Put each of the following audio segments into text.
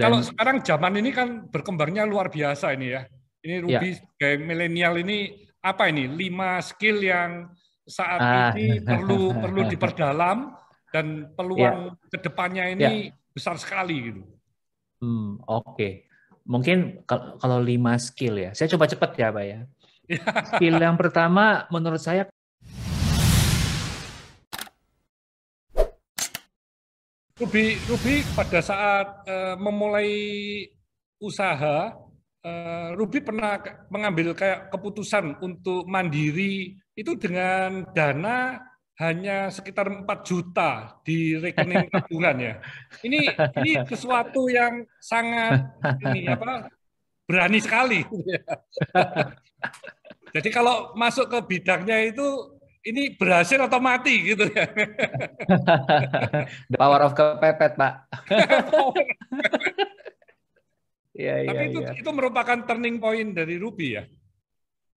Dan, Kalau sekarang zaman ini kan berkembangnya luar biasa ini ya. Ini ya. Ruby ya. sebagai milenial ini apa ini? Lima skill yang saat ah. ini perlu perlu diperdalam dan peluang ya. kedepannya ini ya. besar sekali gitu. Hmm, oke. Okay. Mungkin kalau lima skill ya. Saya coba cepat ya, Pak ya. ya. Skill yang pertama menurut saya Ruby Ruby pada saat uh, memulai usaha uh, Ruby pernah mengambil kayak keputusan untuk mandiri itu dengan dana hanya sekitar 4 juta di rekening tabungan ya. Ini ini sesuatu yang sangat ini apa berani sekali. Jadi kalau masuk ke bidangnya itu ini berhasil atau mati gitu ya. The power of kepepet, Pak. ya, Tapi ya, itu ya. itu merupakan turning point dari Ruby ya.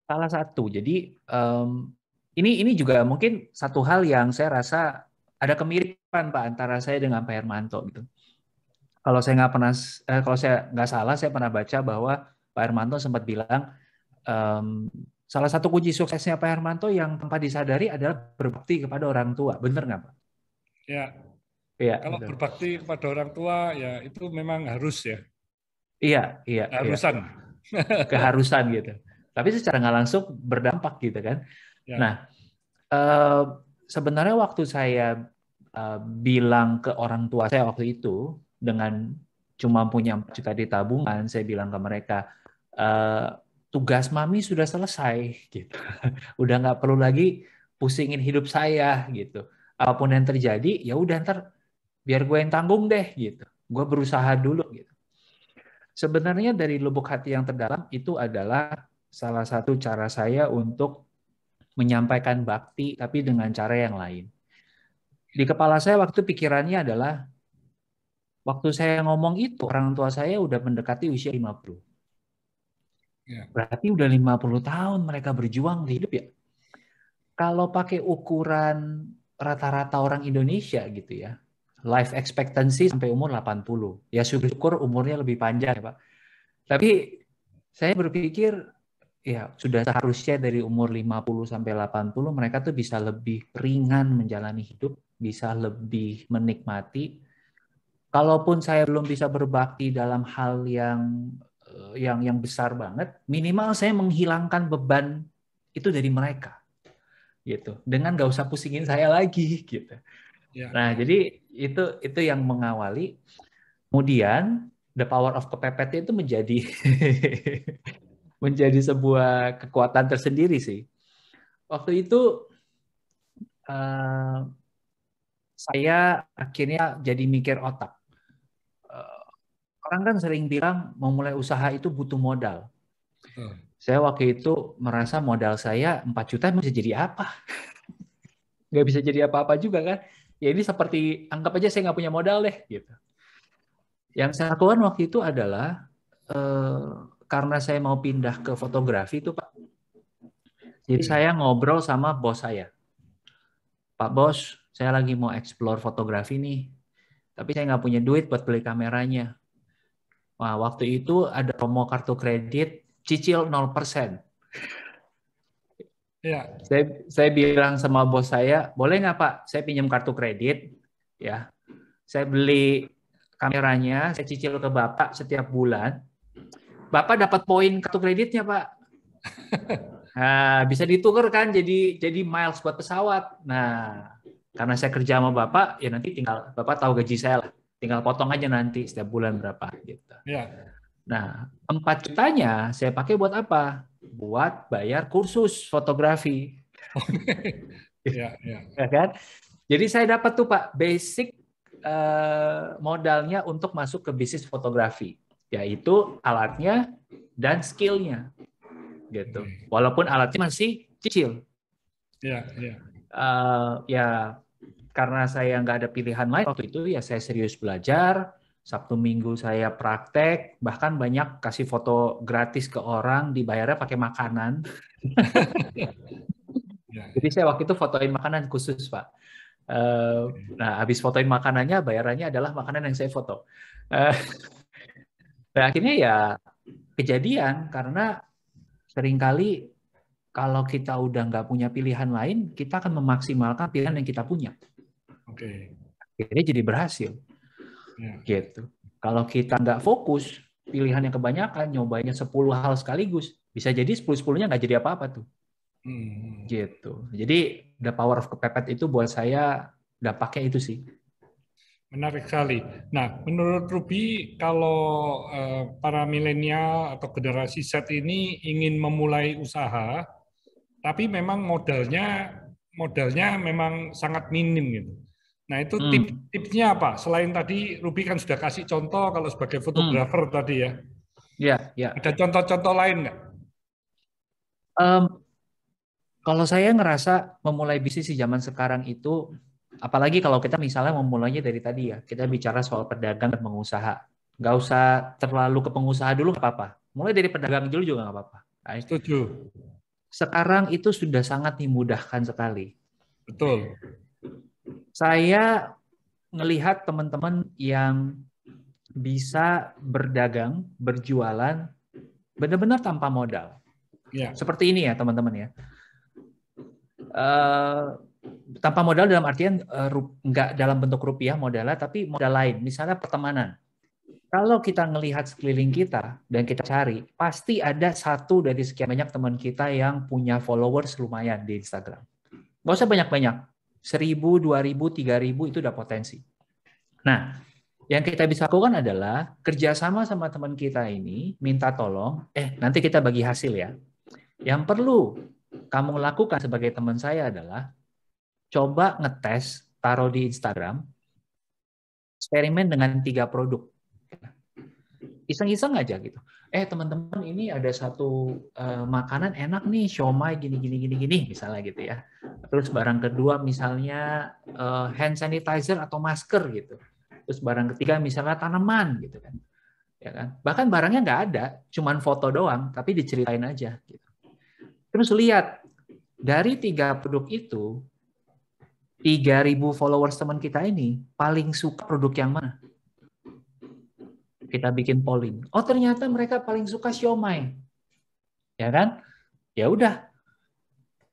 Salah satu. Jadi um, ini ini juga mungkin satu hal yang saya rasa ada kemiripan Pak antara saya dengan Pak Hermanto gitu. Kalau saya nggak pernah, eh, kalau saya nggak salah, saya pernah baca bahwa Pak Hermanto sempat bilang um, Salah satu kunci suksesnya Pak Hermanto yang tanpa disadari adalah berbakti kepada orang tua. Benar nggak Pak? Ya. ya Kalau betul. berbakti kepada orang tua ya itu memang harus ya. Iya, iya. iya. Keharusan. Iya. Keharusan gitu. Tapi secara nggak langsung berdampak gitu kan. Ya. Nah, eh, sebenarnya waktu saya eh, bilang ke orang tua saya waktu itu dengan cuma punya 4 juta di tabungan, saya bilang ke mereka, eh, tugas mami sudah selesai gitu. udah nggak perlu lagi pusingin hidup saya gitu. Apapun yang terjadi, ya udah ntar biar gue yang tanggung deh gitu. Gue berusaha dulu gitu. Sebenarnya dari lubuk hati yang terdalam itu adalah salah satu cara saya untuk menyampaikan bakti tapi dengan cara yang lain. Di kepala saya waktu pikirannya adalah waktu saya ngomong itu orang tua saya udah mendekati usia 50 Ya. Berarti udah 50 tahun mereka berjuang di hidup ya. Kalau pakai ukuran rata-rata orang Indonesia gitu ya, life expectancy sampai umur 80. Ya syukur-syukur umurnya lebih panjang ya Pak. Tapi saya berpikir ya sudah seharusnya dari umur 50 sampai 80 mereka tuh bisa lebih ringan menjalani hidup, bisa lebih menikmati. Kalaupun saya belum bisa berbakti dalam hal yang Eh, yang yang besar banget, minimal saya menghilangkan beban itu dari mereka, gitu. Dengan gak usah pusingin saya lagi, gitu. Ya. Nah, jadi itu itu yang mengawali. Kemudian the power of kepepet itu menjadi menjadi sebuah kekuatan tersendiri sih. Waktu itu uh, saya akhirnya jadi mikir otak orang kan sering bilang memulai usaha itu butuh modal. Hmm. Saya waktu itu merasa modal saya 4 juta bisa jadi apa? Gak bisa jadi apa-apa juga kan? Ya ini seperti anggap aja saya nggak punya modal deh gitu. Yang saya lakukan waktu itu adalah eh, karena saya mau pindah ke fotografi itu Pak. Jadi iya. saya ngobrol sama bos saya. Pak Bos, saya lagi mau explore fotografi nih, tapi saya nggak punya duit buat beli kameranya. Wah, waktu itu ada promo kartu kredit cicil 0%. Ya. Saya, saya bilang sama bos saya, boleh nggak Pak, saya pinjam kartu kredit, ya. Saya beli kameranya, saya cicil ke Bapak setiap bulan. Bapak dapat poin kartu kreditnya Pak. Nah, bisa ditukar kan jadi jadi miles buat pesawat. Nah, karena saya kerja sama Bapak, ya nanti tinggal Bapak tahu gaji saya lah tinggal potong aja nanti setiap bulan berapa gitu. Ya. Nah, empat jutanya saya pakai buat apa? Buat bayar kursus fotografi. ya, ya. ya kan? Jadi saya dapat tuh Pak basic uh, modalnya untuk masuk ke bisnis fotografi, yaitu alatnya dan skillnya, gitu. Hmm. Walaupun alatnya masih kecil. Iya, iya. Eh, ya, ya. Uh, ya karena saya nggak ada pilihan lain waktu itu ya saya serius belajar Sabtu Minggu saya praktek bahkan banyak kasih foto gratis ke orang dibayarnya pakai makanan jadi saya waktu itu fotoin makanan khusus pak eh, nah habis fotoin makanannya bayarannya adalah makanan yang saya foto nah, akhirnya ya kejadian karena seringkali kalau kita udah nggak punya pilihan lain, kita akan memaksimalkan pilihan yang kita punya. Oke. Okay. Ini jadi berhasil. Yeah. Gitu. Kalau kita nggak fokus, pilihan yang kebanyakan, nyobainnya 10 hal sekaligus, bisa jadi 10-10-nya nggak jadi apa-apa tuh. Hmm. Gitu. Jadi the power of kepepet itu buat saya pakai itu sih. Menarik sekali. Nah, menurut Ruby, kalau uh, para milenial atau generasi Z ini ingin memulai usaha, tapi memang modalnya modalnya memang sangat minim gitu. Nah itu hmm. tip tipsnya apa? Selain tadi Ruby kan sudah kasih contoh kalau sebagai hmm. fotografer hmm. tadi ya. ya ya. Ada contoh-contoh lain nggak? Um, kalau saya ngerasa memulai bisnis di zaman sekarang itu, apalagi kalau kita misalnya memulainya dari tadi ya, kita bicara soal pedagang dan pengusaha. Nggak usah terlalu ke pengusaha dulu, nggak apa-apa. Mulai dari pedagang dulu juga nggak apa-apa. Nah, Setuju. Sekarang itu sudah sangat dimudahkan sekali. Betul saya melihat teman-teman yang bisa berdagang, berjualan benar-benar tanpa modal. Ya. Seperti ini ya teman-teman ya. Uh, tanpa modal dalam artian uh, nggak dalam bentuk rupiah modalnya, tapi modal lain. Misalnya pertemanan. Kalau kita melihat sekeliling kita dan kita cari, pasti ada satu dari sekian banyak teman kita yang punya followers lumayan di Instagram. Gak usah banyak-banyak, 1000, 2000, 3000 itu udah potensi. Nah, yang kita bisa lakukan adalah kerjasama sama teman kita ini, minta tolong, eh nanti kita bagi hasil ya. Yang perlu kamu lakukan sebagai teman saya adalah coba ngetes, taruh di Instagram, eksperimen dengan tiga produk. Iseng-iseng aja gitu eh teman-teman ini ada satu uh, makanan enak nih siomay gini gini gini gini misalnya gitu ya terus barang kedua misalnya uh, hand sanitizer atau masker gitu terus barang ketiga misalnya tanaman gitu kan ya kan bahkan barangnya nggak ada cuman foto doang tapi diceritain aja gitu terus lihat dari tiga produk itu 3000 followers teman kita ini paling suka produk yang mana kita bikin polling. Oh ternyata mereka paling suka siomay, ya kan? Ya udah,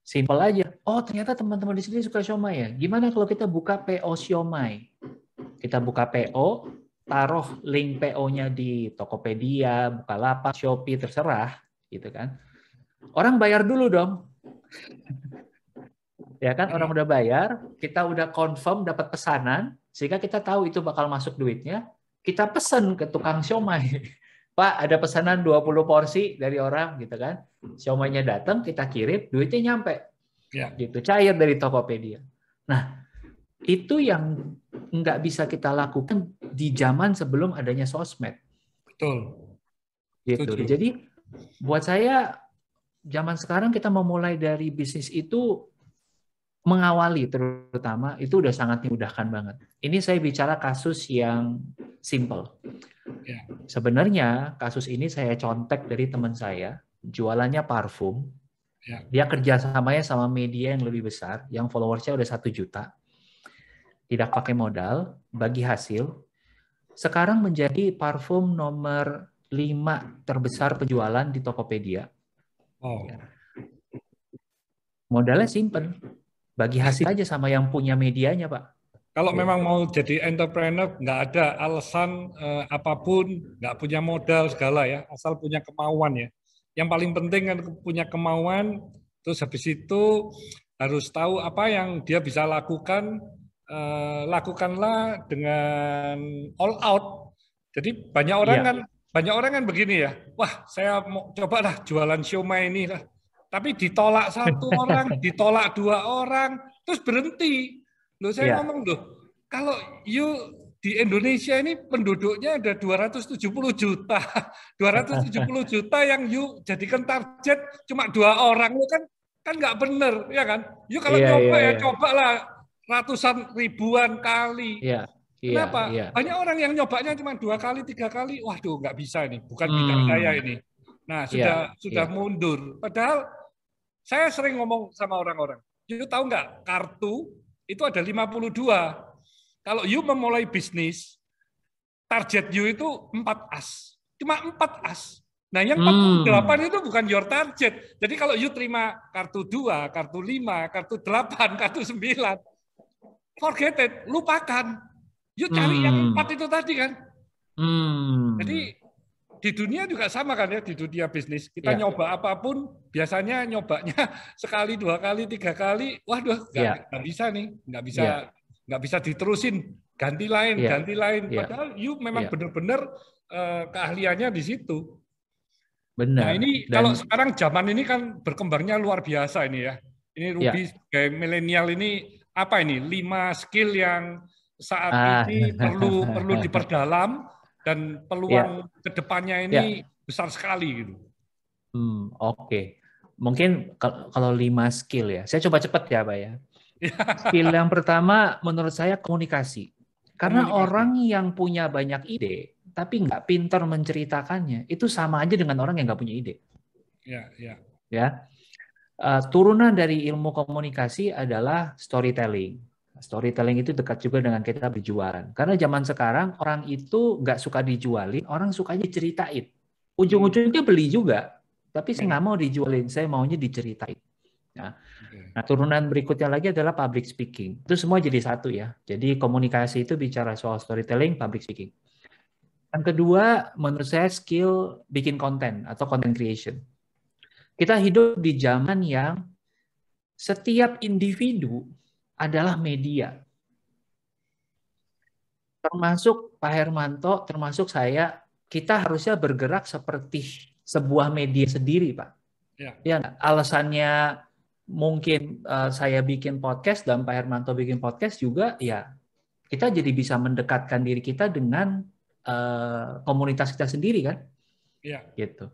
simple aja. Oh ternyata teman-teman di sini suka siomay ya. Gimana kalau kita buka PO siomay? Kita buka PO, taruh link PO-nya di Tokopedia, Bukalapak, Shopee, terserah, gitu kan? Orang bayar dulu dong. ya kan orang udah bayar, kita udah confirm dapat pesanan, sehingga kita tahu itu bakal masuk duitnya kita pesan ke tukang siomay. Pak, ada pesanan 20 porsi dari orang gitu kan. Siomaynya datang, kita kirim, duitnya nyampe. Ya. Gitu, cair dari Tokopedia. Nah, itu yang nggak bisa kita lakukan di zaman sebelum adanya sosmed. Betul. Gitu. Betul. Jadi buat saya zaman sekarang kita memulai dari bisnis itu mengawali terutama itu udah sangat dimudahkan banget. Ini saya bicara kasus yang simple. Ya. Sebenarnya kasus ini saya contek dari teman saya, jualannya parfum. Ya. Dia kerjasamanya sama media yang lebih besar, yang followersnya udah satu juta. Tidak pakai modal, bagi hasil. Sekarang menjadi parfum nomor lima terbesar penjualan di Tokopedia. Oh. Modalnya simpen, bagi hasil aja sama yang punya medianya, Pak. Kalau iya. memang mau jadi entrepreneur, nggak ada alasan eh, apapun, nggak punya modal segala ya, asal punya kemauan ya. Yang paling penting kan punya kemauan, terus habis itu harus tahu apa yang dia bisa lakukan, eh, lakukanlah dengan all out. Jadi banyak orang ya. kan banyak orang kan begini ya, wah saya mau cobalah jualan siomay ini lah, tapi ditolak satu orang, ditolak dua orang, terus berhenti. Loh saya yeah. ngomong loh, kalau you di Indonesia ini penduduknya ada 270 juta. 270 juta yang you jadikan target cuma dua orang lo kan kan nggak bener ya kan? You kalau yeah, coba iya, yeah, ya yeah. cobalah ratusan ribuan kali. Yeah. Iya, Kenapa? Yeah, yeah. Banyak orang yang nyobanya cuma dua kali, tiga kali. Waduh, nggak bisa ini. Bukan bidang hmm. saya ini. Nah, iya, sudah yeah, sudah yeah. mundur. Padahal saya sering ngomong sama orang-orang, you tahu nggak kartu itu ada 52. Kalau you memulai bisnis, target you itu 4 as. Cuma 4 as. Nah, yang 48 hmm. itu bukan your target. Jadi kalau you terima kartu 2, kartu 5, kartu 8, kartu 9, forget it, lupakan. You cari hmm. yang 4 itu tadi kan. Hmm. Jadi di dunia juga sama kan ya di dunia bisnis kita ya. nyoba apapun biasanya nyobanya sekali dua kali tiga kali waduh nggak ya. Gak bisa nih nggak bisa ya. nggak bisa diterusin ganti lain ya. ganti lain ya. padahal you memang ya. benar-benar uh, eh, keahliannya di situ benar nah ini Dan... kalau sekarang zaman ini kan berkembangnya luar biasa ini ya ini iya. Ruby ya. Eh, sebagai milenial ini apa ini lima skill yang saat ah. ini perlu perlu diperdalam dan iya. peluang yeah. kedepannya ini yeah. besar sekali gitu. Hmm, oke. Okay. Mungkin kalau lima skill ya, saya coba cepat ya, Pak ya. Iya. skill yang pertama menurut saya komunikasi. Karena komunikasi. orang yang punya banyak ide tapi nggak pintar menceritakannya, itu sama aja dengan orang yang nggak punya ide. Iya, ya, ya. Ya. Uh, turunan dari ilmu komunikasi adalah storytelling. Storytelling itu dekat juga dengan kita berjualan. Karena zaman sekarang orang itu nggak suka dijualin, orang sukanya ceritain. Ujung-ujungnya beli juga, tapi saya nggak mau dijualin, saya maunya diceritain. Nah, nah, turunan berikutnya lagi adalah public speaking. Itu semua jadi satu ya. Jadi komunikasi itu bicara soal storytelling, public speaking. Yang kedua, menurut saya skill bikin konten atau content creation. Kita hidup di zaman yang setiap individu adalah media. Termasuk Pak Hermanto, termasuk saya, kita harusnya bergerak seperti sebuah media sendiri, Pak. Ya. ya alasannya mungkin uh, saya bikin podcast dan Pak Hermanto bikin podcast juga, ya kita jadi bisa mendekatkan diri kita dengan uh, komunitas kita sendiri, kan? Ya. Gitu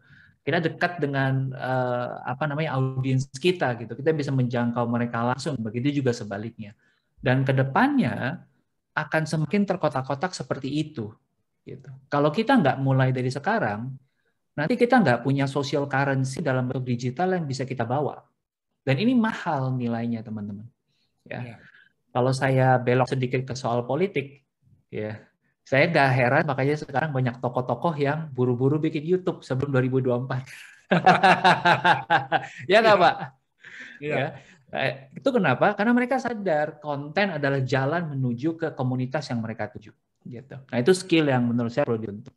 kita dekat dengan uh, apa namanya audiens kita gitu kita bisa menjangkau mereka langsung begitu juga sebaliknya dan kedepannya akan semakin terkotak-kotak seperti itu gitu kalau kita nggak mulai dari sekarang nanti kita nggak punya social currency dalam bentuk digital yang bisa kita bawa dan ini mahal nilainya teman-teman ya ya kalau saya belok sedikit ke soal politik ya saya nggak heran makanya sekarang banyak tokoh-tokoh yang buru-buru bikin YouTube sebelum 2024. ya nggak iya. pak? Iya. Ya. Eh, itu kenapa? Karena mereka sadar konten adalah jalan menuju ke komunitas yang mereka tuju. Gitu. Nah itu skill yang menurut saya perlu diuntung.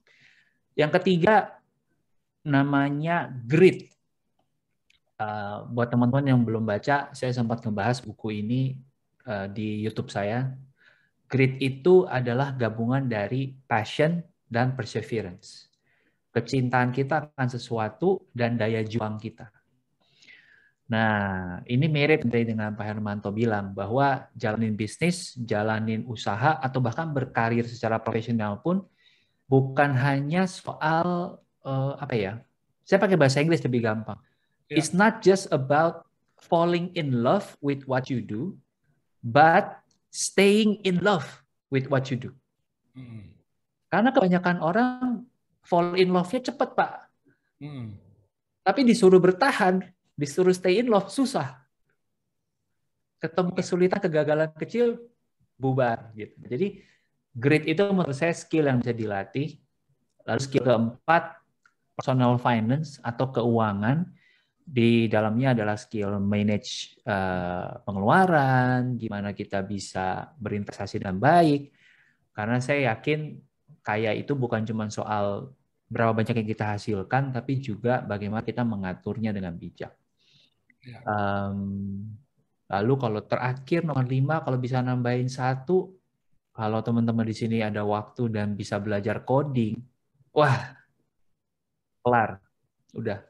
Yang ketiga namanya grit. Uh, eh, buat teman-teman yang belum baca, saya sempat membahas buku ini uh, di YouTube saya Grit itu adalah gabungan dari passion dan perseverance. Kecintaan kita akan sesuatu dan daya juang kita. Nah, ini mirip dengan Pak Hermanto bilang bahwa jalanin bisnis, jalanin usaha, atau bahkan berkarir secara profesional pun bukan hanya soal uh, apa ya? Saya pakai bahasa Inggris lebih gampang. Yeah. It's not just about falling in love with what you do, but staying in love with what you do. Hmm. Karena kebanyakan orang fall in love-nya cepat, Pak. Hmm. Tapi disuruh bertahan, disuruh stay in love, susah. Ketemu iya. kesulitan, kegagalan kecil, bubar. Gitu. Jadi grit itu menurut saya skill yang bisa dilatih. Lalu skill keempat, personal finance atau keuangan di dalamnya adalah skill manage uh, pengeluaran, gimana kita bisa berinvestasi dengan baik. Karena saya yakin kaya itu bukan cuma soal berapa banyak yang kita hasilkan, tapi juga bagaimana kita mengaturnya dengan bijak. Um, lalu kalau terakhir nomor lima, kalau bisa nambahin satu, kalau teman-teman di sini ada waktu dan bisa belajar coding, wah, kelar, udah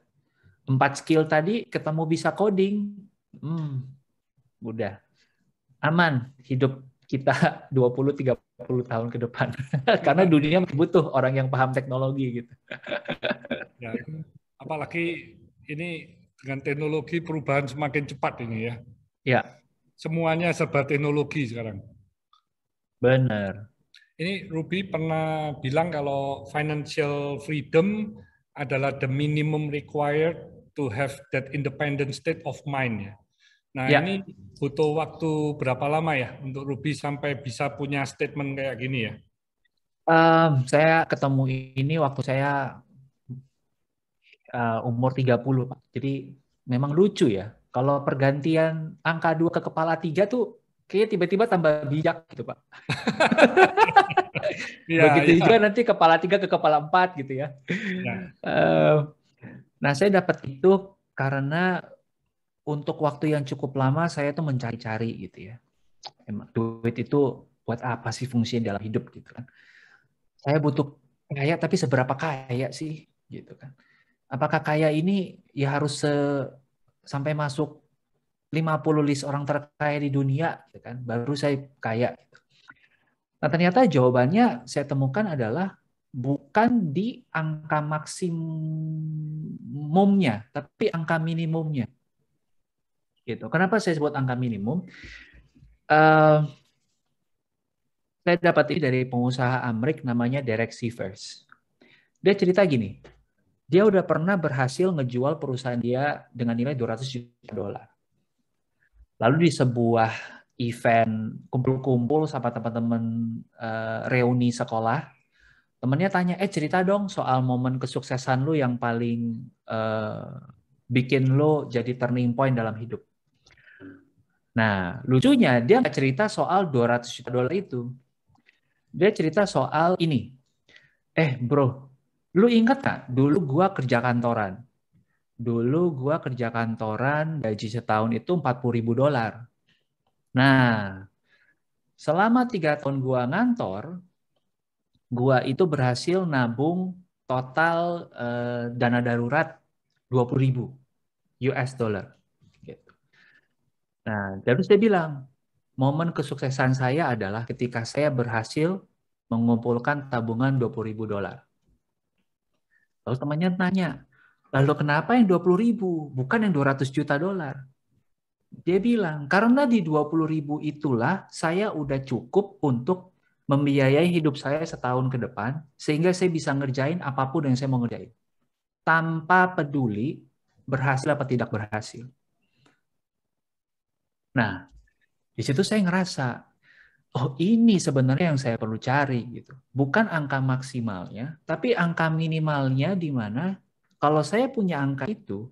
Empat skill tadi ketemu bisa coding. Hmm, udah. Aman hidup kita 20 30 tahun ke depan. Karena dunia butuh orang yang paham teknologi gitu. ya, apalagi ini dengan teknologi perubahan semakin cepat ini ya. Ya. Semuanya serba teknologi sekarang. Benar. Ini Ruby pernah bilang kalau financial freedom adalah the minimum required to have that independent state of mind ya. Nah yeah. ini butuh waktu berapa lama ya untuk Ruby sampai bisa punya statement kayak gini ya? Um, saya ketemu ini waktu saya uh, umur 30 Pak. Jadi memang lucu ya. Kalau pergantian angka 2 ke kepala 3 tuh kayak tiba-tiba tambah bijak gitu Pak. ya, Begitu ya. juga nanti kepala 3 ke kepala 4 gitu ya. ya. Uh, Nah, saya dapat itu karena untuk waktu yang cukup lama saya tuh mencari-cari gitu ya. Emang duit itu buat apa sih fungsinya dalam hidup gitu kan. Saya butuh kaya tapi seberapa kaya sih gitu kan. Apakah kaya ini ya harus se sampai masuk 50 list orang terkaya di dunia gitu kan baru saya kaya gitu. Nah, ternyata jawabannya saya temukan adalah bukan di angka maksimumnya, tapi angka minimumnya. Gitu. Kenapa saya sebut angka minimum? Uh, saya dapat ini dari pengusaha Amrik namanya Derek Sivers. Dia cerita gini, dia udah pernah berhasil ngejual perusahaan dia dengan nilai 200 juta dolar. Lalu di sebuah event kumpul-kumpul sama teman-teman uh, reuni sekolah, temennya tanya eh cerita dong soal momen kesuksesan lu yang paling uh, bikin lu jadi turning point dalam hidup nah lucunya dia nggak cerita soal 200 juta dolar itu dia cerita soal ini eh bro lu ingat nggak dulu gua kerja kantoran dulu gua kerja kantoran gaji setahun itu 40 ribu dolar nah selama tiga tahun gua ngantor gua itu berhasil nabung total uh, dana darurat 20.000 US dollar. Gitu. Nah, terus dia bilang, momen kesuksesan saya adalah ketika saya berhasil mengumpulkan tabungan 20.000 dolar. Lalu temannya nanya, lalu kenapa yang 20.000 bukan yang 200 juta dolar? Dia bilang, karena di 20.000 itulah saya udah cukup untuk membiayai hidup saya setahun ke depan sehingga saya bisa ngerjain apapun yang saya mau ngerjain tanpa peduli berhasil apa tidak berhasil. Nah, di situ saya ngerasa oh ini sebenarnya yang saya perlu cari gitu. Bukan angka maksimalnya, tapi angka minimalnya di mana kalau saya punya angka itu,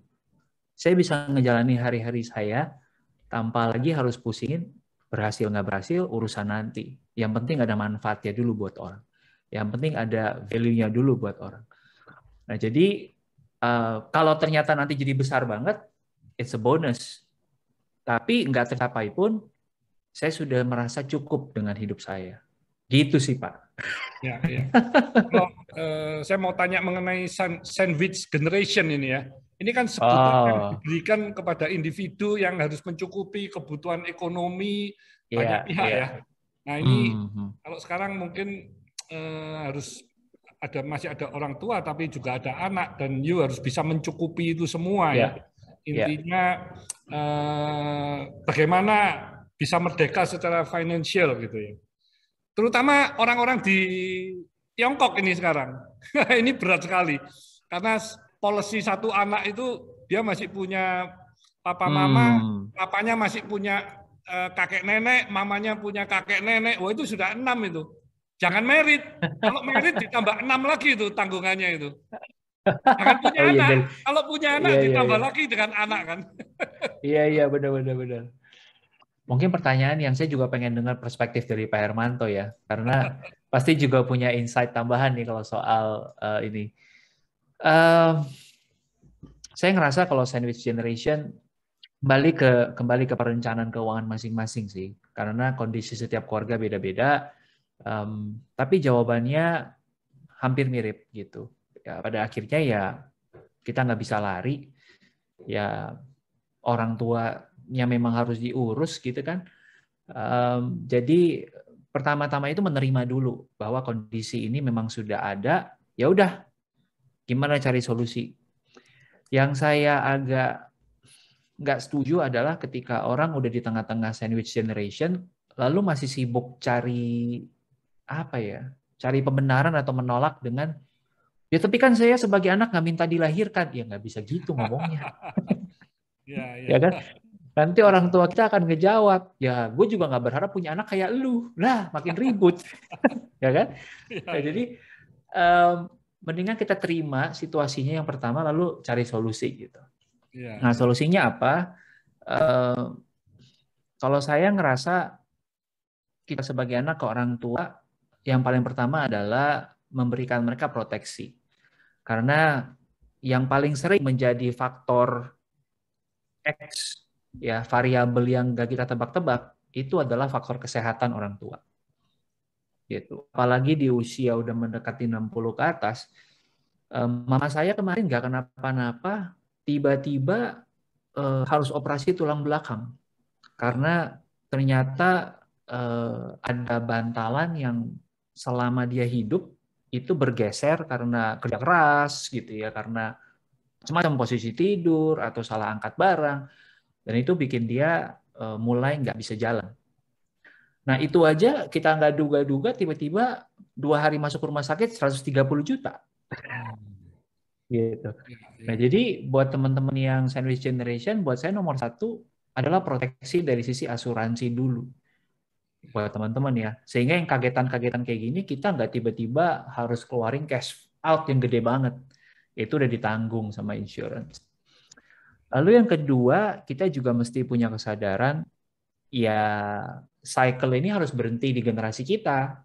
saya bisa ngejalani hari-hari saya tanpa lagi harus pusingin Berhasil nggak berhasil, urusan nanti. Yang penting ada manfaatnya dulu buat orang. Yang penting ada value-nya dulu buat orang. Nah, jadi eh, kalau ternyata nanti jadi besar banget, it's a bonus. Tapi nggak tercapai pun, saya sudah merasa cukup dengan hidup saya. Gitu sih, Pak. Ya, ya. Kalau, eh, saya mau tanya mengenai sandwich generation ini ya. Ini kan sebutan oh. yang diberikan kepada individu yang harus mencukupi kebutuhan ekonomi yeah, banyak pihak yeah. ya. Nah ini mm-hmm. kalau sekarang mungkin eh, harus ada masih ada orang tua tapi juga ada anak dan you harus bisa mencukupi itu semua yeah. ya. Iya, iya. Intinya yeah. eh, bagaimana bisa merdeka secara finansial gitu ya. Terutama orang-orang di Tiongkok ini sekarang. ini berat sekali karena polisi satu anak itu dia masih punya papa hmm. mama, hmm. papanya masih punya uh, kakek nenek, mamanya punya kakek nenek. Wah itu sudah enam itu. Jangan merit. Kalau merit ditambah enam lagi itu tanggungannya itu. Jangan punya oh, iya, anak. Kalau punya anak iya, iya, ditambah iya. lagi dengan anak kan. iya iya benar benar benar. Mungkin pertanyaan yang saya juga pengen dengar perspektif dari Pak Hermanto ya, karena pasti juga punya insight tambahan nih kalau soal uh, ini saya ngerasa kalau sandwich generation kembali ke kembali ke perencanaan keuangan masing-masing sih karena kondisi setiap keluarga beda-beda um, tapi jawabannya hampir mirip gitu ya pada akhirnya ya kita nggak bisa lari ya orang tuanya memang harus diurus gitu kan um, jadi pertama-tama itu menerima dulu bahwa kondisi ini memang sudah ada ya udah Gimana cari solusi? Yang saya agak nggak setuju adalah ketika orang udah di tengah-tengah sandwich generation, lalu masih sibuk cari apa ya? Cari pembenaran atau menolak dengan ya tapi kan saya sebagai anak nggak minta dilahirkan, ya nggak bisa gitu ngomongnya. ya, ya. ya kan? Nanti orang tua kita akan ngejawab, ya gue juga nggak berharap punya anak kayak lu. lah makin ribut. ya kan? Ya, nah, ya. Jadi um, mendingan kita terima situasinya yang pertama lalu cari solusi gitu. Yeah. Nah solusinya apa? Uh, kalau saya ngerasa kita sebagai anak ke orang tua yang paling pertama adalah memberikan mereka proteksi karena yang paling sering menjadi faktor X ya variabel yang gak kita tebak-tebak itu adalah faktor kesehatan orang tua gitu. Apalagi di usia udah mendekati 60 ke atas, eh, mama saya kemarin nggak kenapa-napa, tiba-tiba eh, harus operasi tulang belakang karena ternyata eh, ada bantalan yang selama dia hidup itu bergeser karena kerja keras gitu ya karena semacam posisi tidur atau salah angkat barang dan itu bikin dia mulai nggak bisa jalan Nah itu aja kita nggak duga-duga tiba-tiba dua hari masuk rumah sakit 130 juta. Gitu. Nah jadi buat teman-teman yang sandwich generation, buat saya nomor satu adalah proteksi dari sisi asuransi dulu buat teman-teman ya. Sehingga yang kagetan-kagetan kayak gini kita nggak tiba-tiba harus keluarin cash out yang gede banget. Itu udah ditanggung sama insurance. Lalu yang kedua, kita juga mesti punya kesadaran ya cycle ini harus berhenti di generasi kita.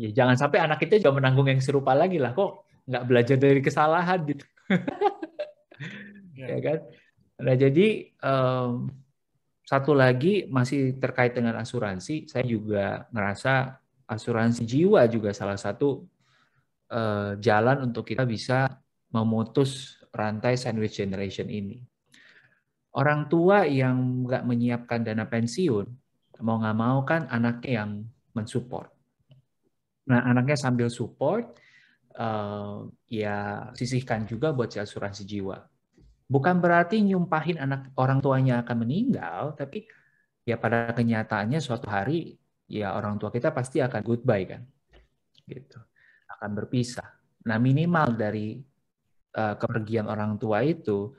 Ya, jangan sampai anak kita juga menanggung yang serupa lagi lah. Kok nggak belajar dari kesalahan gitu. ya. ya kan? Nah jadi um, satu lagi masih terkait dengan asuransi, saya juga ngerasa asuransi jiwa juga salah satu uh, jalan untuk kita bisa memutus rantai sandwich generation ini orang tua yang nggak menyiapkan dana pensiun mau nggak mau kan anaknya yang mensupport. Nah anaknya sambil support uh, ya sisihkan juga buat si asuransi jiwa. Bukan berarti nyumpahin anak orang tuanya akan meninggal, tapi ya pada kenyataannya suatu hari ya orang tua kita pasti akan goodbye kan, gitu, akan berpisah. Nah minimal dari uh, kepergian orang tua itu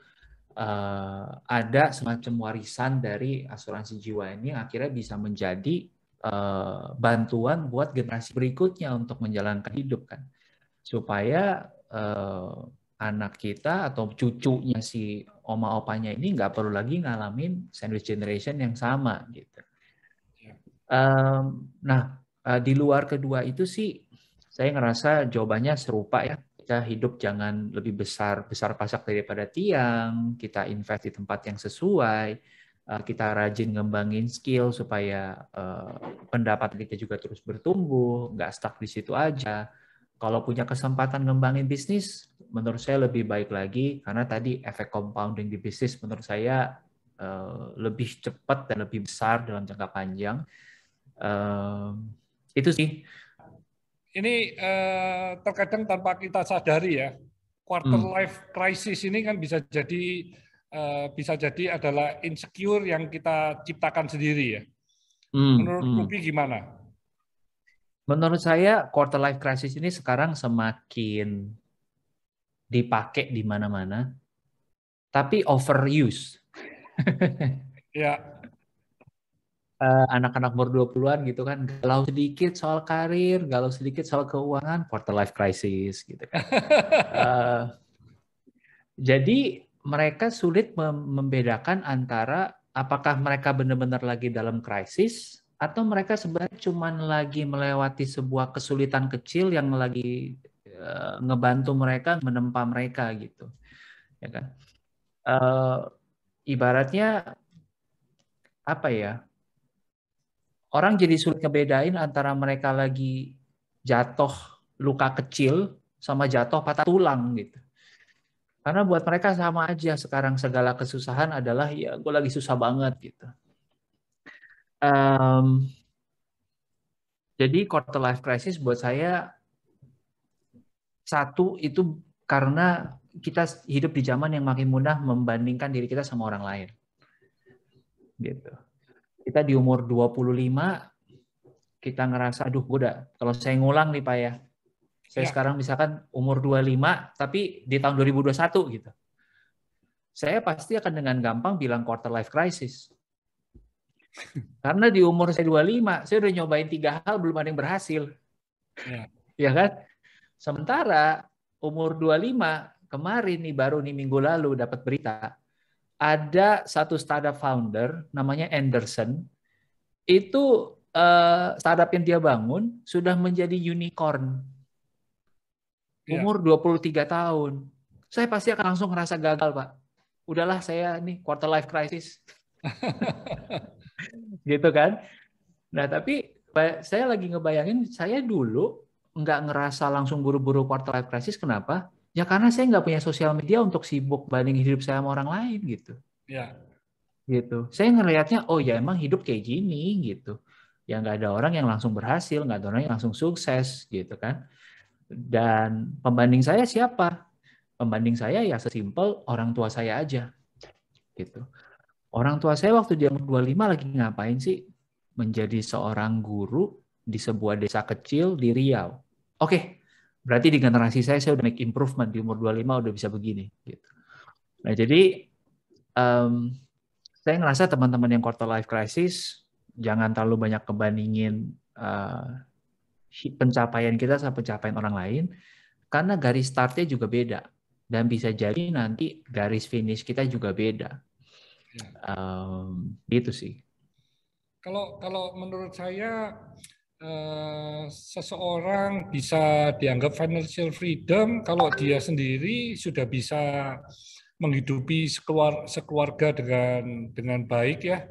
uh, ada semacam warisan dari asuransi jiwa ini yang akhirnya bisa menjadi uh, bantuan buat generasi berikutnya untuk menjalankan hidup kan supaya uh, anak kita atau cucunya si oma opanya ini nggak perlu lagi ngalamin sandwich generation yang sama gitu. Um, nah uh, di luar kedua itu sih saya ngerasa jawabannya serupa ya kita hidup jangan lebih besar besar pasak daripada tiang kita invest di tempat yang sesuai eh, kita rajin ngembangin skill supaya eh, pendapat kita juga terus bertumbuh, nggak stuck di situ aja. Kalau punya kesempatan ngembangin bisnis, menurut saya lebih baik lagi karena tadi efek compounding di bisnis menurut saya eh, lebih cepat dan lebih besar dalam jangka panjang. itu sih ini eh, terkadang tanpa kita sadari ya quarter hmm. life crisis ini kan bisa jadi eh, bisa jadi adalah insecure yang kita ciptakan sendiri ya. Hmm. Menurut hmm. gimana? Menurut saya quarter life crisis ini sekarang semakin dipakai di mana-mana, tapi overuse. ya. Eh, anak-anak umur 20-an gitu kan galau sedikit soal karir, galau sedikit soal keuangan, quarter life crisis gitu kan. uh, jadi mereka sulit membedakan antara apakah mereka benar-benar lagi dalam krisis atau mereka sebenarnya cuma lagi melewati sebuah kesulitan kecil yang lagi uh, ngebantu mereka menempa mereka gitu ya kan uh, ibaratnya apa ya orang jadi sulit ngebedain antara mereka lagi jatuh luka kecil sama jatuh patah tulang gitu. Karena buat mereka sama aja sekarang segala kesusahan adalah ya gue lagi susah banget gitu. Um, jadi quarter life crisis buat saya satu itu karena kita hidup di zaman yang makin mudah membandingkan diri kita sama orang lain. Gitu kita di umur 25 kita ngerasa aduh gue udah kalau saya ngulang nih Pak ya. Saya yeah. sekarang misalkan umur 25 tapi di tahun 2021 gitu. Saya pasti akan dengan gampang bilang quarter life crisis. Karena di umur saya 25, saya udah nyobain tiga hal belum ada yang berhasil. Ya, ya kan? Sementara umur 25 kemarin nih baru nih minggu lalu dapat berita ada satu startup founder namanya Anderson itu eh, startup yang dia bangun sudah menjadi unicorn iya. umur 23 tahun saya pasti akan langsung ngerasa gagal pak udahlah saya nih quarter life crisis gitu kan nah tapi saya lagi ngebayangin saya dulu nggak ngerasa langsung buru-buru quarter life crisis kenapa Ya karena saya nggak punya sosial media untuk sibuk banding hidup saya sama orang lain gitu. Ya. Gitu. Saya ngelihatnya, oh ya emang hidup kayak gini gitu. Ya nggak ada orang yang langsung berhasil, nggak ada orang yang langsung sukses gitu kan. Dan pembanding saya siapa? Pembanding saya ya sesimpel orang tua saya aja. Gitu. Orang tua saya waktu dia umur 25 lagi ngapain sih? Menjadi seorang guru di sebuah desa kecil di Riau. Oke, okay, Berarti di generasi saya saya udah make improvement di umur 25 udah bisa begini gitu. Nah, jadi um, saya ngerasa teman-teman yang quarter life crisis jangan terlalu banyak kebandingin uh, pencapaian kita sama pencapaian orang lain karena garis startnya juga beda dan bisa jadi nanti garis finish kita juga beda. Um, gitu sih. Kalau kalau menurut saya Eh, seseorang bisa dianggap financial freedom kalau dia sendiri sudah bisa menghidupi sekeluar, sekeluarga dengan dengan baik ya,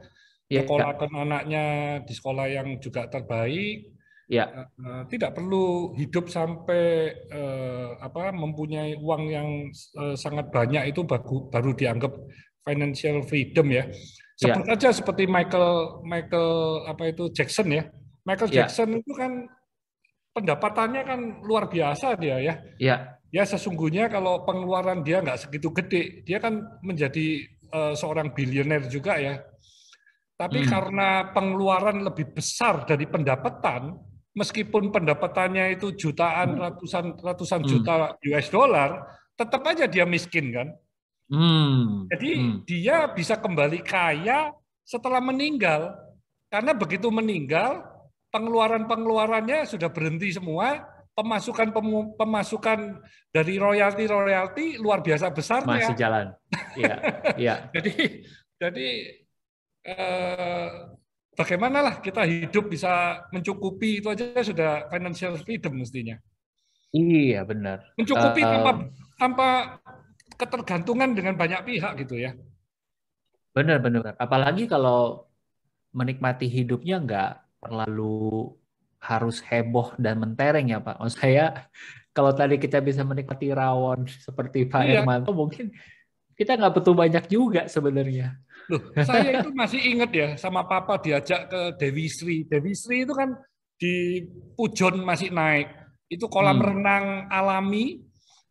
ya sekolahkan ya. anaknya di sekolah yang juga terbaik. Ya. tidak perlu hidup sampai apa mempunyai uang yang sangat banyak itu baru, baru dianggap financial freedom ya. Seperti ya. aja seperti Michael Michael apa itu Jackson ya. Michael yeah. Jackson itu kan pendapatannya kan luar biasa dia ya. Iya. Ya sesungguhnya kalau pengeluaran dia nggak segitu gede, dia kan menjadi uh, seorang bilioner juga ya. Tapi hmm. karena pengeluaran lebih besar dari pendapatan, meskipun pendapatannya itu jutaan, hmm. ratusan ratusan hmm. juta US dollar, tetap aja dia miskin kan. Hmm. Jadi hmm. dia bisa kembali kaya setelah meninggal. Karena begitu meninggal, pengeluaran-pengeluarannya sudah berhenti semua, pemasukan pemasukan dari royalti royalti luar biasa besar masih ya. jalan. Iya, ya. jadi jadi eh, bagaimanalah kita hidup bisa mencukupi itu aja sudah financial freedom mestinya. Iya benar. Mencukupi uh, tanpa eh, tanpa ketergantungan dengan banyak pihak gitu ya. Benar benar. Apalagi kalau menikmati hidupnya nggak terlalu harus heboh dan mentereng ya Pak. Oh, saya kalau tadi kita bisa menikmati rawon seperti Pak iya. Hermanto mungkin kita nggak betul banyak juga sebenarnya. Loh, saya itu masih ingat ya sama Papa diajak ke Dewi Sri. Dewi Sri itu kan di Pujon masih naik. Itu kolam hmm. renang alami.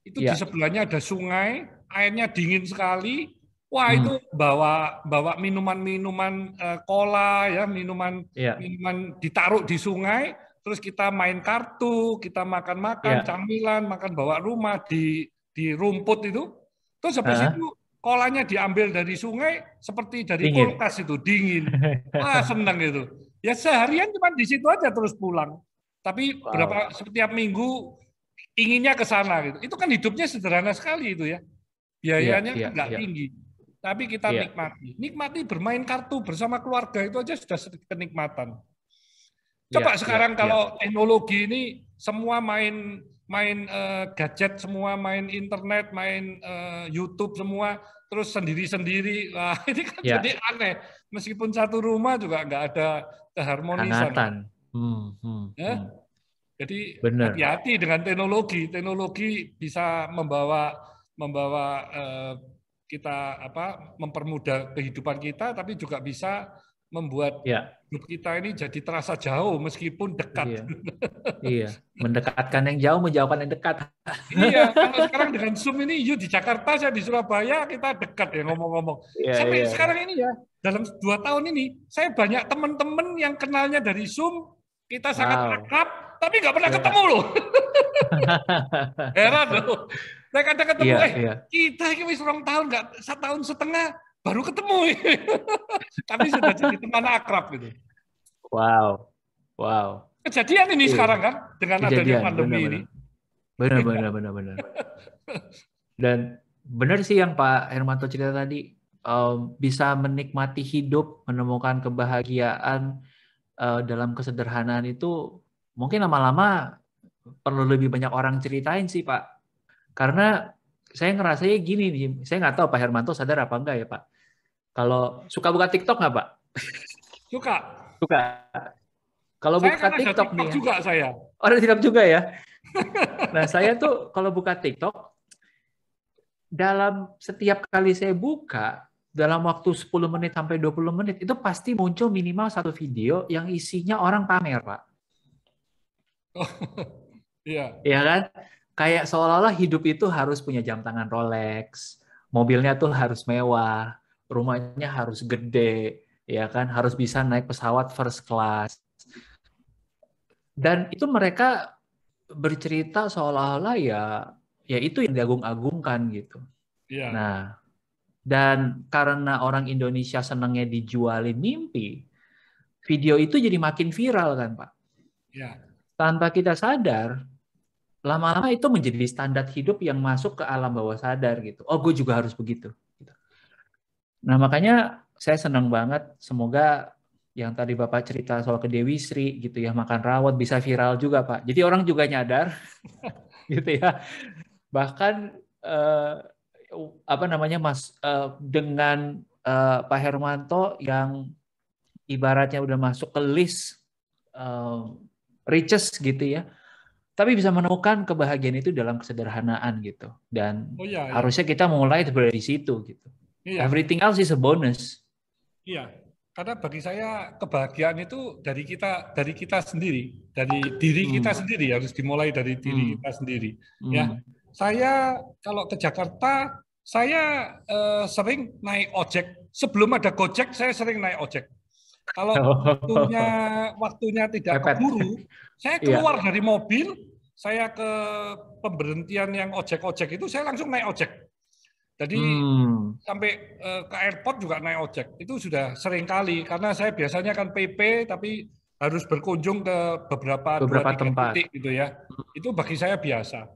Itu ya. di iya. sebelahnya ada sungai, airnya dingin sekali, Wah hmm. itu bawa bawa minuman-minuman uh, cola ya minuman yeah. minuman ditaruh di sungai terus kita main kartu kita makan-makan yeah. camilan makan bawa rumah di di rumput itu terus habis uh. itu kolanya diambil dari sungai seperti dari kulkas itu dingin wah seneng itu ya seharian cuma di situ aja terus pulang tapi wow. berapa setiap minggu inginnya ke sana gitu itu kan hidupnya sederhana sekali itu ya iya, biayanya yeah, yeah, nggak yeah. tinggi tapi kita yeah. nikmati. Nikmati bermain kartu bersama keluarga itu aja sudah kenikmatan. Iya, Coba yeah, sekarang yeah, kalau yeah. teknologi ini semua main main uh, gadget semua, main internet, main uh, YouTube semua, terus sendiri-sendiri. Nah, ini kan yeah. jadi aneh. Meskipun satu rumah juga nggak ada keharmonisan. Hmm, hmm, ya? hmm. Jadi hati-hati dengan teknologi. Teknologi bisa membawa membawa uh, kita apa mempermudah kehidupan kita tapi juga bisa membuat ya. hidup kita ini jadi terasa jauh meskipun dekat. Iya. iya. Mendekatkan yang jauh menjauhkan yang dekat. iya, kalau sekarang dengan Zoom ini yuk di Jakarta saya di Surabaya kita dekat ya ngomong-ngomong. Iya, Sampai iya. sekarang ini ya dalam dua tahun ini saya banyak teman-teman yang kenalnya dari Zoom kita sangat wow. akrab tapi nggak pernah iya. ketemu loh. Heran loh. Nah kata ketemu, iya, eh iya. kita ini wis rong tahun nggak satu tahun setengah baru ketemu. tapi sudah jadi teman akrab gitu. Wow, wow. Kejadian ini iya. sekarang kan dengan Kejadian, adanya pandemi benar, ini. Benar, benar, benar, benar. Dan benar sih yang Pak Hermanto cerita tadi um, bisa menikmati hidup, menemukan kebahagiaan uh, dalam kesederhanaan itu mungkin lama-lama perlu lebih banyak orang ceritain sih Pak. Karena saya ngerasanya gini nih, saya nggak tahu Pak Hermanto sadar apa enggak ya Pak. Kalau suka buka TikTok nggak Pak? Suka. Suka. Kalau buka kan TikTok, TikTok nih. Ya. juga ya. saya. Oh, ada TikTok juga ya. nah, saya tuh kalau buka TikTok dalam setiap kali saya buka dalam waktu 10 menit sampai 20 menit itu pasti muncul minimal satu video yang isinya orang pamer, Pak. Iya. Iya kan? Kayak seolah-olah hidup itu harus punya jam tangan Rolex, mobilnya tuh harus mewah, rumahnya harus gede, ya kan? Harus bisa naik pesawat first class. Dan itu mereka bercerita seolah-olah ya ya itu yang diagung-agungkan gitu. Iya. Nah, dan karena orang Indonesia senangnya dijualin mimpi, video itu jadi makin viral kan, Pak? Iya tanpa kita sadar lama-lama itu menjadi standar hidup yang masuk ke alam bawah sadar gitu. Oh, gue juga harus begitu. Gitu. Nah makanya saya senang banget. Semoga yang tadi Bapak cerita soal ke Dewi Sri gitu ya makan rawat bisa viral juga Pak. Jadi orang juga nyadar gitu ya. Bahkan eh, apa namanya Mas eh, dengan eh, Pak Hermanto yang ibaratnya udah masuk ke list eh, riches gitu ya tapi bisa menemukan kebahagiaan itu dalam kesederhanaan gitu dan oh, iya, iya. harusnya kita mulai dari situ gitu iya. everything else is a bonus iya karena bagi saya kebahagiaan itu dari kita dari kita sendiri dari diri hmm. kita sendiri harus dimulai dari diri hmm. kita sendiri hmm. ya saya kalau ke Jakarta saya uh, sering naik ojek sebelum ada Gojek saya sering naik ojek kalau oh. waktunya waktunya tidak keburu, saya iya. keluar yeah. dari mobil, saya ke pemberhentian yang ojek-ojek itu saya langsung naik ojek. Jadi hmm. sampai eh, ke airport juga naik ojek. Itu sudah sering kali karena saya biasanya kan PP tapi harus berkunjung ke beberapa, beberapa dua, tempat titik gitu ya. Hmm. Itu bagi saya biasa.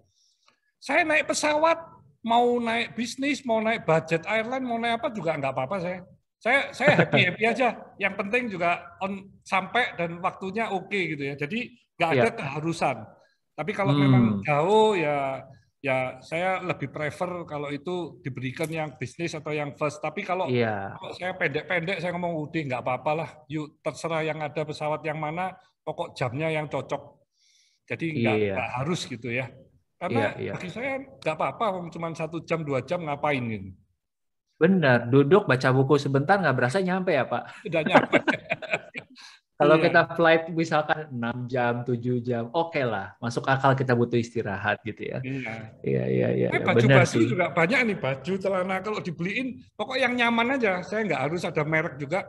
Saya naik pesawat, mau naik bisnis, mau naik budget airline, mau naik apa juga nggak apa-apa saya saya saya happy happy aja. Yang penting juga on sampai dan waktunya oke okay gitu ya. Jadi nggak ada yeah. keharusan. Tapi kalau hmm. memang jauh ya ya saya lebih prefer kalau itu diberikan yang bisnis atau yang first. Tapi kalau, yeah. kalau saya pendek-pendek saya ngomong udah nggak apa apalah Yuk terserah yang ada pesawat yang mana, pokok jamnya yang cocok. Jadi nggak yeah. harus gitu ya. Karena yeah, yeah. bagi saya nggak apa-apa, cuma satu jam dua jam ngapain gitu. Benar, duduk baca buku sebentar nggak berasa nyampe ya Pak? Tidak nyampe. Kalau iya. kita flight misalkan 6 jam, 7 jam, oke okay lah. Masuk akal kita butuh istirahat gitu ya. Iya, iya, iya. Baju-baju iya, iya, juga banyak nih, baju, celana. Kalau dibeliin, pokok yang nyaman aja. Saya nggak harus ada merek juga.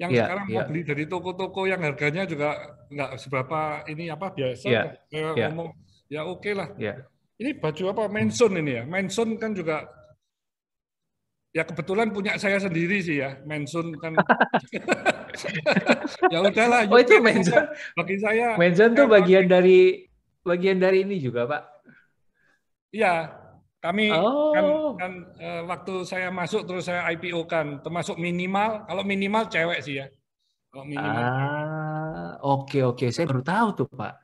Yang yeah, sekarang yeah. mau beli dari toko-toko yang harganya juga nggak seberapa ini apa biasa. Yeah, yeah. Iya. ngomong, ya oke okay lah. Yeah. Ini baju apa? Menson ini ya. Menson kan juga Ya kebetulan punya saya sendiri sih ya, Mensun kan. ya udahlah. Oh itu Mensun. Bagi saya. Mensun tuh ya, bagian dari gitu. bagian dari ini juga pak. Iya, kami kan, oh. kan, kan e, waktu saya masuk terus saya IPO kan, termasuk minimal. Kalau minimal cewek sih ya. Kalau minimal. Ah, oke okay, oke, okay. saya baru tahu tuh pak.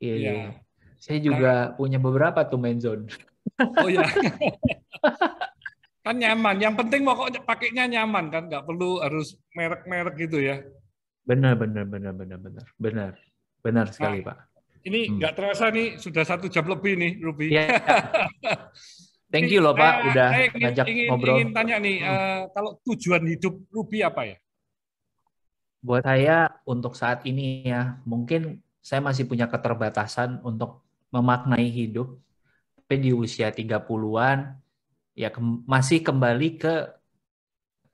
Iya. Yeah. Yeah. Iya. Saya juga nah, punya beberapa tuh Mensun. Oh iya. kan nyaman. Yang penting pokoknya pakainya nyaman kan, nggak perlu harus merek-merek gitu ya. Benar, benar, benar, benar, benar, benar, benar nah, sekali nah, Pak. Ini hmm. nggak hmm. terasa nih sudah satu jam lebih nih Ruby. Yeah. Thank you loh Pak, udah saya eh, ingin, ngajak ingin, ngobrol. Ingin tanya nih, hmm. uh, kalau tujuan hidup Ruby apa ya? Buat saya untuk saat ini ya, mungkin saya masih punya keterbatasan untuk memaknai hidup. Tapi di usia 30-an, ya ke masih kembali ke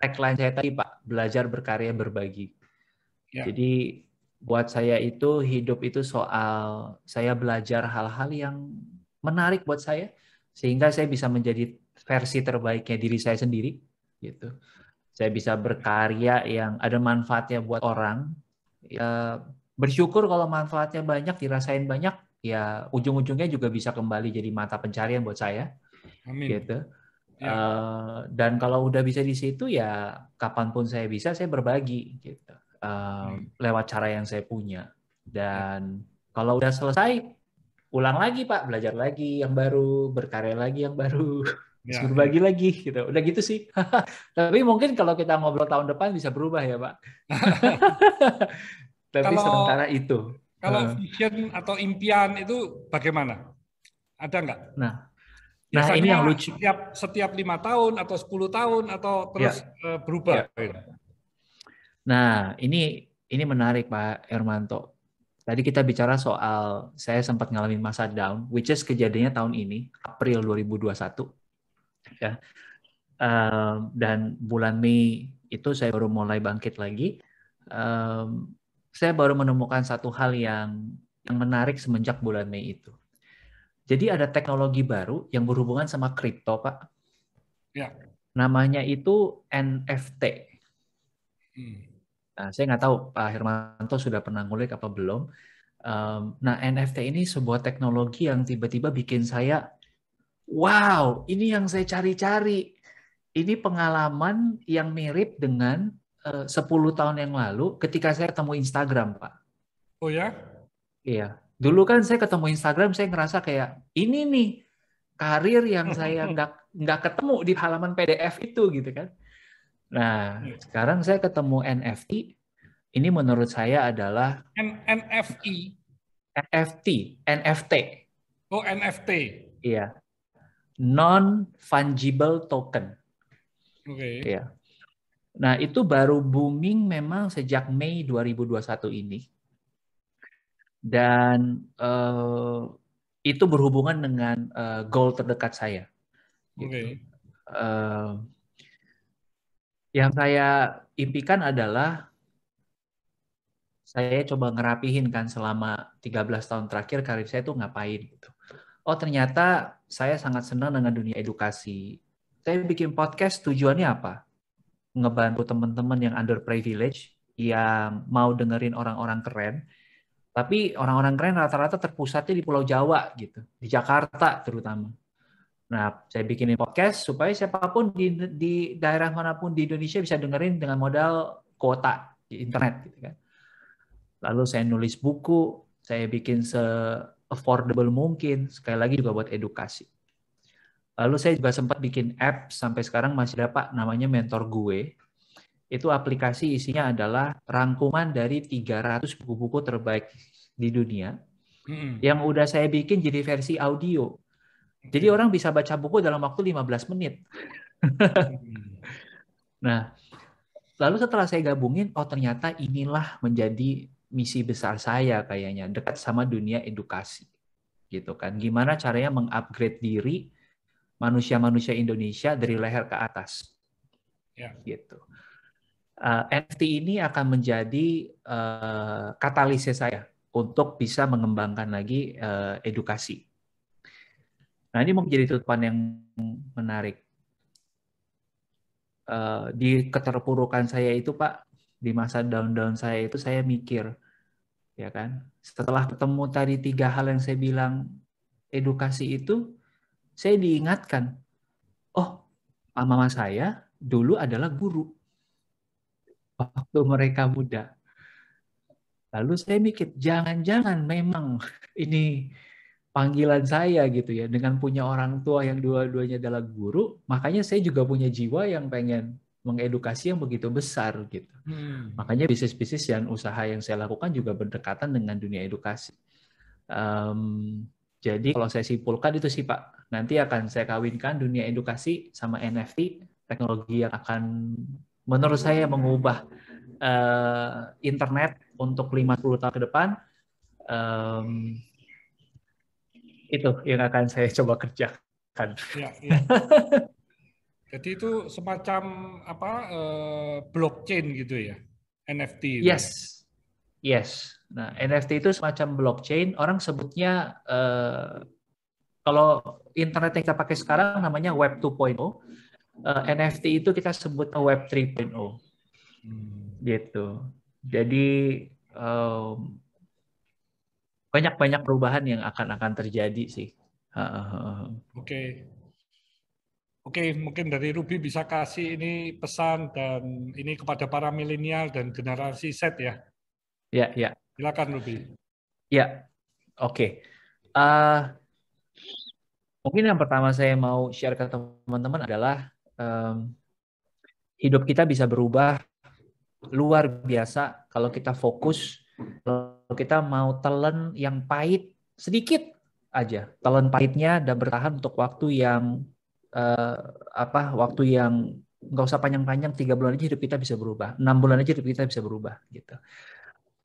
tagline saya tadi Pak, belajar berkarya berbagi. Ya. Jadi buat saya itu hidup itu soal saya belajar hal-hal yang menarik buat saya sehingga saya bisa menjadi versi terbaiknya diri saya sendiri gitu. Saya bisa berkarya yang ada manfaatnya buat orang. Ya, bersyukur kalau manfaatnya banyak dirasain banyak ya ujung-ujungnya juga bisa kembali jadi mata pencarian buat saya. Amin. Gitu ya. dan kalau udah bisa di situ ya kapanpun saya bisa saya berbagi gitu eh, hmm. lewat cara yang saya punya. Iya. Dan ya. kalau udah selesai ulang lagi pak belajar lagi yang baru berkarya lagi yang baru ya, berbagi ya. lagi gitu udah gitu sih tapi mungkin kalau kita ngobrol tahun depan bisa berubah ya pak tapi kalau, sementara itu kalau vision atau impian itu bagaimana ada nggak nah Nah, Biasanya ini yang lucu. Setiap setiap lima tahun atau sepuluh tahun atau terus ya. Eh, berubah. Ya. Gitu. Nah, ini ini menarik Pak Ermanto Tadi kita bicara soal saya sempat ngalamin masa down, which is kejadiannya tahun ini April 2021. Ya. Um, dan bulan Mei itu saya baru mulai bangkit lagi. Um, saya baru menemukan satu hal yang yang menarik semenjak bulan Mei itu. Jadi ada teknologi baru yang berhubungan sama kripto, Pak. Ya. Namanya itu NFT. Hmm. Nah, saya nggak tahu Pak Hermanto sudah pernah ngulik apa belum. Um, nah, NFT ini sebuah teknologi yang tiba-tiba bikin saya, wow, ini yang saya cari-cari. Ini pengalaman yang mirip dengan eh, uh, 10 tahun yang lalu ketika saya ketemu Instagram, Pak. Oh ya? Iya. Dulu kan saya ketemu Instagram, saya ngerasa kayak ini nih karir yang saya nggak nggak ketemu di halaman PDF itu gitu kan. Nah, iya. sekarang saya ketemu NFT. Ini menurut saya adalah NFT NFT, NFT. Oh, NFT. Iya. Non fungible token. Oke. Okay. Iya. Nah, itu baru booming memang sejak Mei 2021 ini dan uh, itu berhubungan dengan uh, goal terdekat saya. Gitu. Okay. Uh, eh, yang saya impikan adalah saya coba ngerapihin kan selama 13 tahun terakhir karir saya itu ngapain gitu. Oh ternyata saya sangat senang dengan dunia edukasi. Saya bikin podcast tujuannya apa? Ngebantu teman-teman yang underprivileged, yang mau dengerin orang-orang keren, tapi orang-orang keren rata-rata terpusatnya di Pulau Jawa gitu, di Jakarta terutama. Nah, saya bikinin podcast supaya siapapun di, di daerah manapun di Indonesia bisa dengerin dengan modal kuota di internet. Gitu kan. Lalu saya nulis buku, saya bikin se-affordable mungkin, sekali lagi juga buat edukasi. Lalu saya juga sempat bikin app, sampai sekarang masih dapat namanya Mentor Gue itu aplikasi isinya adalah rangkuman dari 300 buku-buku terbaik di dunia hmm. yang udah saya bikin jadi versi audio. Jadi hmm. orang bisa baca buku dalam waktu 15 menit. Hmm. nah, lalu setelah saya gabungin, oh ternyata inilah menjadi misi besar saya kayaknya, dekat sama dunia edukasi. Gitu kan. Gimana caranya mengupgrade diri manusia-manusia Indonesia dari leher ke atas. Ya. Gitu uh, eh, NFT ini akan menjadi uh, katalisis saya untuk bisa mengembangkan lagi uh, edukasi. Nah ini mungkin jadi tutupan yang menarik. Uh, di keterpurukan saya itu Pak, di masa down-down saya itu saya mikir, ya kan. Setelah ketemu tadi tiga hal yang saya bilang edukasi itu, saya diingatkan, oh mama saya dulu adalah guru waktu mereka muda. Lalu saya mikir, jangan-jangan memang ini panggilan saya gitu ya. Dengan punya orang tua yang dua-duanya adalah guru, makanya saya juga punya jiwa yang pengen mengedukasi yang begitu besar gitu. Hmm. Makanya bisnis-bisnis dan usaha yang saya lakukan juga berdekatan dengan dunia edukasi. Um, jadi kalau saya simpulkan itu sih Pak, nanti akan saya kawinkan dunia edukasi sama NFT, teknologi yang akan menurut saya mengubah uh, internet untuk 50 tahun ke depan um, itu yang akan saya coba kerjakan. Ya, ya. Jadi itu semacam apa uh, blockchain gitu ya NFT. Itu. Ya? Yes, yes. Nah NFT itu semacam blockchain. Orang sebutnya uh, kalau internet yang kita pakai sekarang namanya Web 2.0 uh, eh, NFT itu kita sebut Web 3.0. Hmm. Gitu. Jadi um, banyak-banyak perubahan yang akan akan terjadi sih. Oke. Oke, okay, mungkin dari Ruby bisa kasih ini pesan dan ini kepada para milenial dan generasi Z ya. Ya, ya. Silakan Ruby. Ya, oke. Okay. Uh, eh, mungkin yang pertama saya mau share ke teman-teman adalah um, hidup kita bisa berubah luar biasa kalau kita fokus kalau kita mau telan yang pahit sedikit aja telan pahitnya dan bertahan untuk waktu yang uh, apa waktu yang nggak usah panjang-panjang tiga bulan aja hidup kita bisa berubah enam bulan aja hidup kita bisa berubah gitu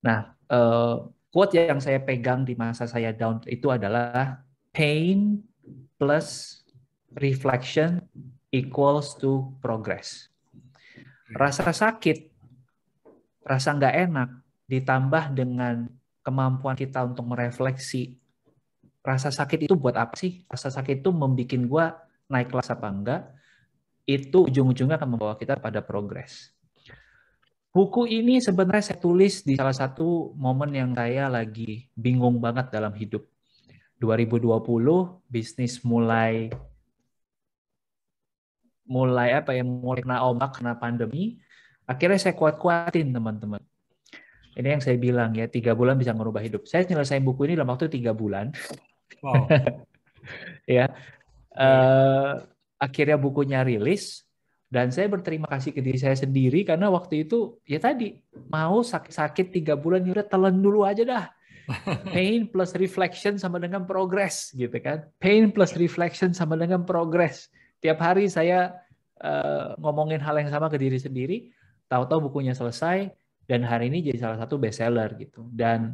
nah uh, quote yang saya pegang di masa saya down itu adalah pain plus reflection equals to progress. Hmm. Rasa sakit, rasa nggak enak, ditambah dengan kemampuan kita untuk merefleksi rasa sakit itu buat apa sih? Rasa sakit itu membuat gue naik kelas apa enggak? Itu ujung-ujungnya akan membawa kita pada progres. Buku ini sebenarnya saya tulis di salah satu momen yang saya lagi bingung banget dalam hidup. 2020 bisnis mulai mulai apa ya mulai kena ombak kena pandemi akhirnya saya kuat-kuatin teman-teman ini yang saya bilang ya tiga bulan bisa merubah hidup saya nyelesain buku ini dalam waktu tiga bulan wow. ya uh, akhirnya bukunya rilis dan saya berterima kasih ke diri saya sendiri karena waktu itu ya tadi mau sakit-sakit tiga bulan ya udah telan dulu aja dah pain plus reflection sama dengan progress gitu kan pain plus reflection sama dengan progress Tiap hari saya eh, ngomongin hal yang sama ke diri sendiri, tahu-tahu bukunya selesai dan hari ini jadi salah satu bestseller gitu. Dan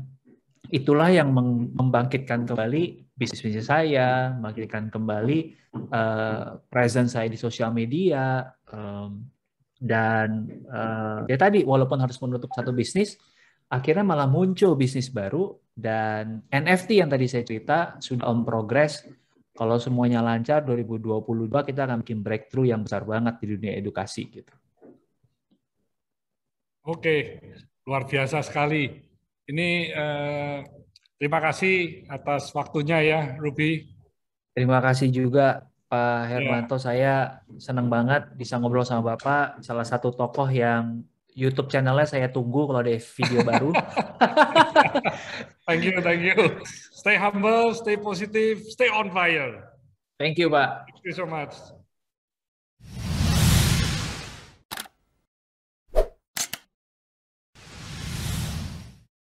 itulah yang membangkitkan kembali bisnis bisnis saya, membangkitkan kembali uh, presence saya di sosial media um, dan uh, ya tadi walaupun harus menutup satu bisnis, akhirnya malah muncul bisnis baru dan NFT yang tadi saya cerita sudah on progress kalau semuanya lancar, 2022 kita akan bikin breakthrough yang besar banget di dunia edukasi gitu. Oke, luar biasa sekali. Ini eh, terima kasih atas waktunya ya, Ruby. Terima kasih juga Pak Hermanto. Ya. Saya senang banget bisa ngobrol sama Bapak. Salah satu tokoh yang YouTube channelnya saya tunggu kalau ada video baru. Thank you, thank you. Stay humble, stay positive, stay on fire. Thank you, Pak. Thank you so much.